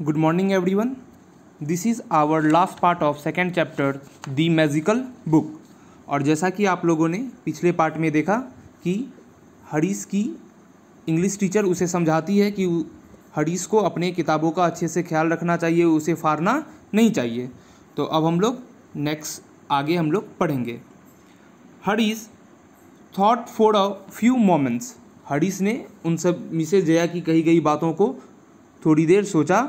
Morning everyone this is our last part of second chapter the magical book और जैसा कि आप लोगों ने पिछले पार्ट में देखा कि हरीश की इंग्लिश टीचर उसे समझाती है कि हरीश को अपने किताबों का अच्छे से ख्याल रखना चाहिए उसे फाड़ना नहीं चाहिए तो अब हम लोग नेक्स्ट आगे हम लोग पढ़ेंगे Harish thought for a few moments Harish ने उन सब मिसेज जया की कही गई बातों को थोड़ी देर सोचा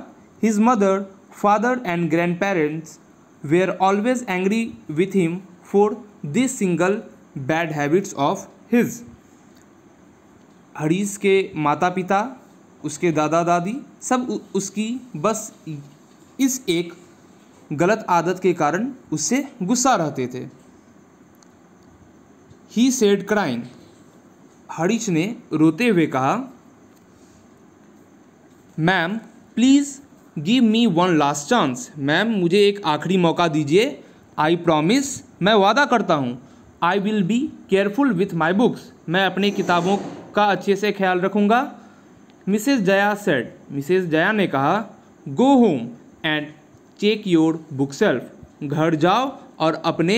His mother, father, and grandparents were always angry with him for this single bad habits of his. Harish के माता पिता उसके दादा दादी सब उसकी बस इस एक गलत आदत के कारण उससे गुस्सा रहते थे ही सेड क्राइंग हरीश ने रोते हुए कहा ma'am please give me one last chance ma'am मुझे एक आखिरी मौका दीजिए आई प्रॉमिस मैं वादा करता हूँ I will be careful with my books मैं अपनी किताबों का अच्छे से ख्याल रखूँगा Mrs Jaya said Mrs Jaya ने कहा go home and check your bookshelf घर जाओ और अपने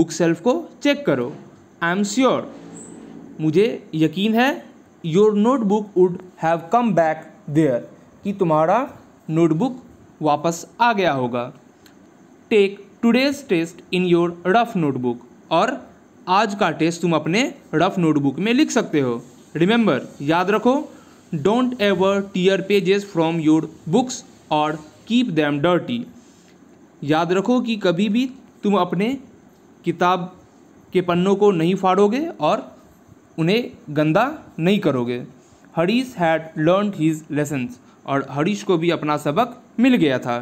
बुक सेल्फ को चेक करो आई एम श्योर मुझे यकीन है your notebook would have come back there कि तुम्हारा नोटबुक वापस आ गया होगा take today's test in your rough notebook और आज का टेस्ट तुम अपने रफ नोटबुक में लिख सकते हो रिमेंबर याद रखो don't ever tear pages from your books और कीप दैम डर्टी याद रखो कि कभी भी तुम अपने किताब के पन्नों को नहीं फाड़ोगे और उन्हें गंदा नहीं करोगे Harish had learn his lessons और हरीश को भी अपना सबक मिल गया था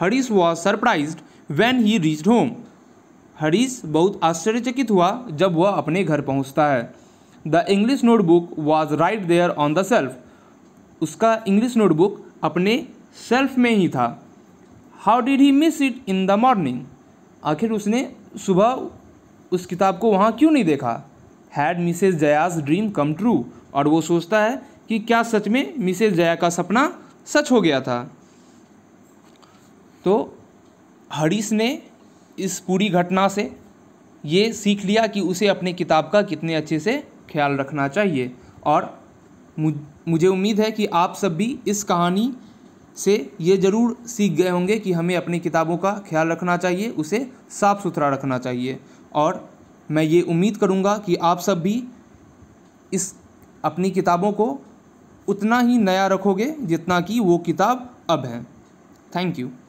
Harish was surprise when he reached home Harish बहुत आश्चर्यचकित हुआ जब वह अपने घर पहुंचता है the English notebook was right there on the shelf उसका इंग्लिश नोटबुक अपने सेल्फ में ही था how did he miss it in the morning आखिर उसने सुबह उस किताब को वहाँ क्यों नहीं देखा had Mrs Jaya's dream come true और वो सोचता है कि क्या सच में मिसेज जया का सपना सच हो गया था तो हरीश ने इस पूरी घटना से ये सीख लिया कि उसे अपने किताब का कितने अच्छे से ख्याल रखना चाहिए और मुझे उम्मीद है कि आप सब भी इस कहानी से ये ज़रूर सीख गए होंगे कि हमें अपनी किताबों का ख्याल रखना चाहिए उसे साफ़ सुथरा रखना चाहिए और मैं ये उम्मीद करूँगा कि आप सब भी इस अपनी किताबों को उतना ही नया रखोगे जितना कि वो किताब अब है थैंक यू